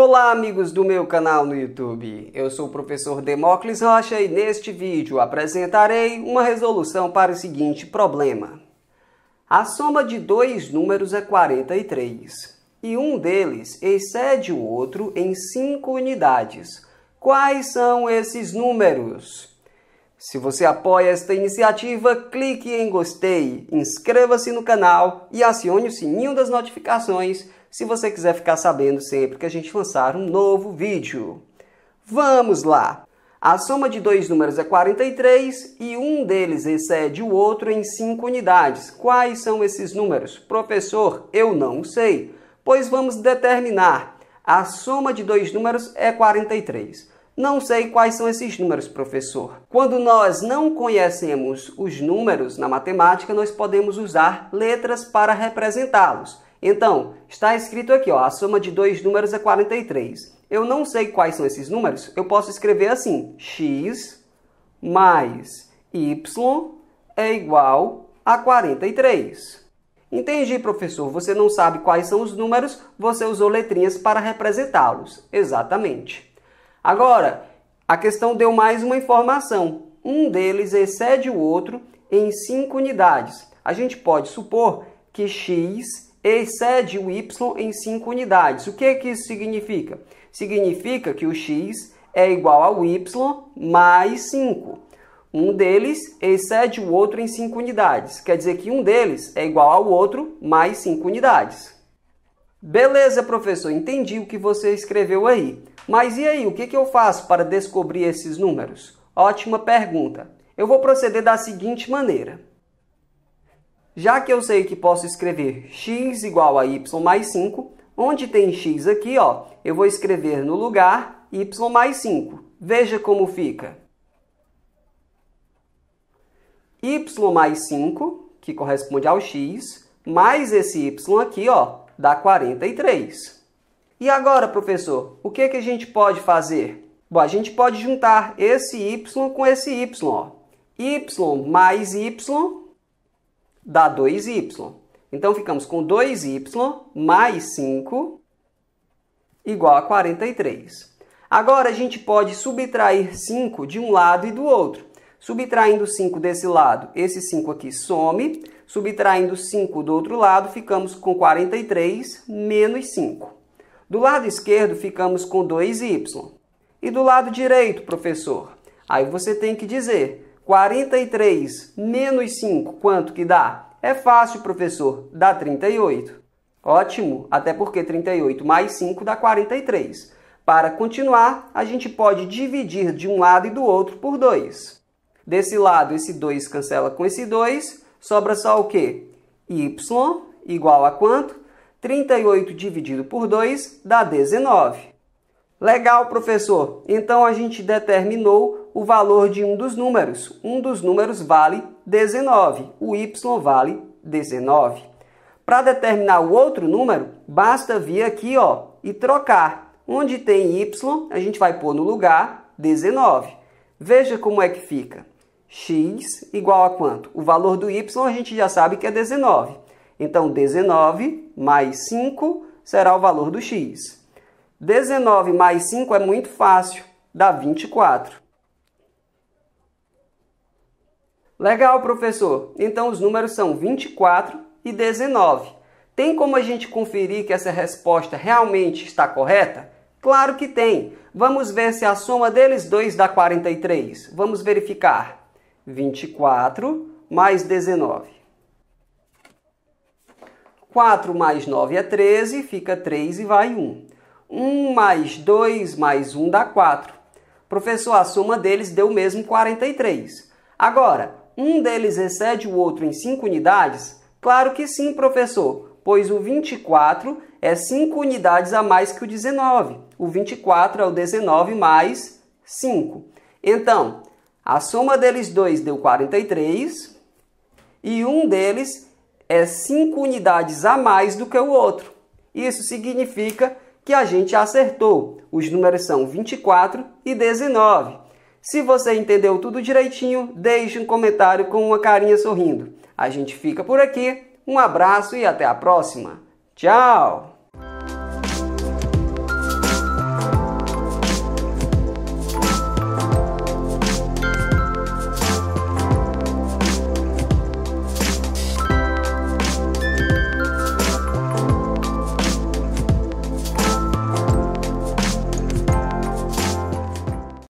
Olá, amigos do meu canal no YouTube. Eu sou o professor Demócles Rocha e neste vídeo apresentarei uma resolução para o seguinte problema. A soma de dois números é 43 e um deles excede o outro em 5 unidades. Quais são esses números? Se você apoia esta iniciativa, clique em gostei, inscreva-se no canal e acione o sininho das notificações se você quiser ficar sabendo sempre que a gente lançar um novo vídeo. Vamos lá! A soma de dois números é 43 e um deles excede o outro em 5 unidades. Quais são esses números? Professor, eu não sei. Pois vamos determinar. A soma de dois números é 43. Não sei quais são esses números, professor. Quando nós não conhecemos os números na matemática, nós podemos usar letras para representá-los. Então, está escrito aqui, ó, a soma de dois números é 43. Eu não sei quais são esses números, eu posso escrever assim, x mais y é igual a 43. Entendi, professor. Você não sabe quais são os números, você usou letrinhas para representá-los. Exatamente. Agora, a questão deu mais uma informação. Um deles excede o outro em 5 unidades. A gente pode supor que x excede o y em 5 unidades. O que, que isso significa? Significa que o x é igual ao y mais 5. Um deles excede o outro em 5 unidades. Quer dizer que um deles é igual ao outro mais 5 unidades. Beleza, professor, entendi o que você escreveu aí. Mas e aí, o que, que eu faço para descobrir esses números? Ótima pergunta. Eu vou proceder da seguinte maneira. Já que eu sei que posso escrever x igual a y mais 5, onde tem x aqui, ó, eu vou escrever no lugar y mais 5. Veja como fica. y mais 5, que corresponde ao x, mais esse y aqui, ó, dá 43. E agora, professor, o que, é que a gente pode fazer? Bom, a gente pode juntar esse y com esse y. Ó. y mais y dá 2y. Então ficamos com 2y mais 5 igual a 43. Agora a gente pode subtrair 5 de um lado e do outro. Subtraindo 5 desse lado, esse 5 aqui some. Subtraindo 5 do outro lado, ficamos com 43 menos 5. Do lado esquerdo, ficamos com 2y. E do lado direito, professor? Aí você tem que dizer 43 menos 5, quanto que dá? É fácil, professor, dá 38. Ótimo, até porque 38 mais 5 dá 43. Para continuar, a gente pode dividir de um lado e do outro por 2. Desse lado, esse 2 cancela com esse 2, sobra só o quê? Y igual a quanto? 38 dividido por 2 dá 19. Legal, professor! Então a gente determinou o valor de um dos números. Um dos números vale 19, o y vale 19. Para determinar o outro número, basta vir aqui ó, e trocar. Onde tem y, a gente vai pôr no lugar 19. Veja como é que fica. x igual a quanto? O valor do y a gente já sabe que é 19. Então, 19 mais 5 será o valor do x. 19 mais 5 é muito fácil, dá 24. Legal, professor. Então os números são 24 e 19. Tem como a gente conferir que essa resposta realmente está correta? Claro que tem. Vamos ver se a soma deles dois dá 43. Vamos verificar. 24 mais 19. 4 mais 9 é 13, fica 3 e vai 1. 1 mais 2 mais 1 dá 4. Professor, a soma deles deu mesmo 43. Agora, um deles excede o outro em 5 unidades? Claro que sim, professor, pois o 24 é 5 unidades a mais que o 19. O 24 é o 19 mais 5. Então, a soma deles dois deu 43 e um deles é 5 unidades a mais do que o outro. Isso significa que a gente acertou. Os números são 24 e 19. Se você entendeu tudo direitinho, deixe um comentário com uma carinha sorrindo. A gente fica por aqui. Um abraço e até a próxima. Tchau!